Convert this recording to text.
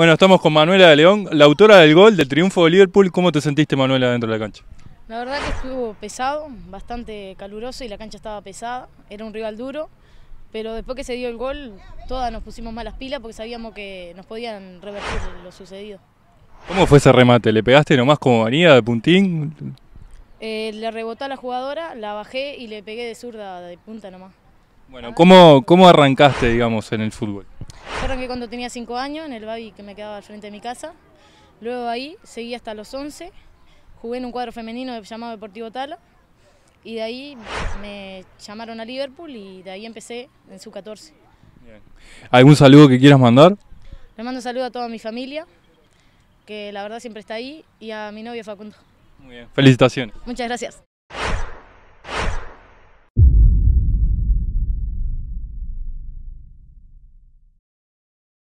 Bueno, estamos con Manuela de León, la autora del gol del triunfo de Liverpool. ¿Cómo te sentiste, Manuela, dentro de la cancha? La verdad que estuvo pesado, bastante caluroso y la cancha estaba pesada. Era un rival duro, pero después que se dio el gol, todas nos pusimos malas pilas porque sabíamos que nos podían revertir lo sucedido. ¿Cómo fue ese remate? ¿Le pegaste nomás como venía, de puntín? Eh, le rebotó a la jugadora, la bajé y le pegué de zurda de punta nomás. Bueno, ¿cómo, cómo arrancaste, digamos, en el fútbol? que cuando tenía 5 años en el Babi que me quedaba al frente de mi casa. Luego ahí seguí hasta los 11. Jugué en un cuadro femenino llamado Deportivo Tala. Y de ahí me llamaron a Liverpool y de ahí empecé en su 14. ¿Algún saludo que quieras mandar? Le mando un saludo a toda mi familia, que la verdad siempre está ahí, y a mi novio Facundo. Muy bien, felicitaciones. Muchas gracias.